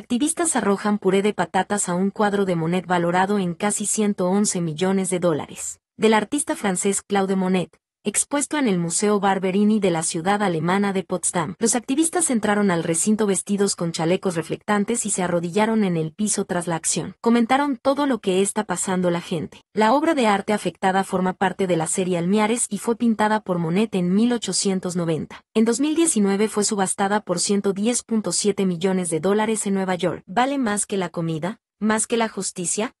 Activistas arrojan puré de patatas a un cuadro de Monet valorado en casi 111 millones de dólares, del artista francés Claude Monet, expuesto en el Museo Barberini de la ciudad alemana de Potsdam. Los activistas entraron al recinto vestidos con chalecos reflectantes y se arrodillaron en el piso tras la acción. Comentaron todo lo que está pasando la gente. La obra de arte afectada forma parte de la serie Almiares y fue pintada por Monet en 1890. En 2019 fue subastada por 110.7 millones de dólares en Nueva York. ¿Vale más que la comida? ¿Más que la justicia?